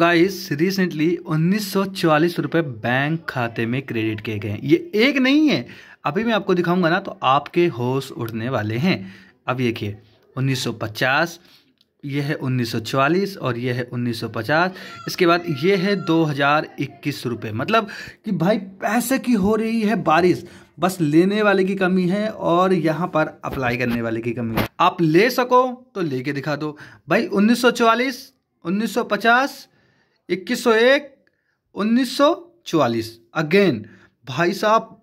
guys recently उन्नीस रुपए bank खाते में क्रेडिट किए गए ये एक नहीं है अभी मैं आपको दिखाऊंगा ना तो आपके होश उड़ने वाले हैं अब देखिए 1950 ये है 1944 और ये है 1950 इसके बाद ये है दो हज़ार इक्कीस रुपये मतलब कि भाई पैसे की हो रही है बारिश बस लेने वाले की कमी है और यहाँ पर अप्लाई करने वाले की कमी है आप ले सको तो लेके दिखा दो भाई 1944 1950 इक्कीस सौ एक उन्नीस सौ चवालीस अगेन भाई साहब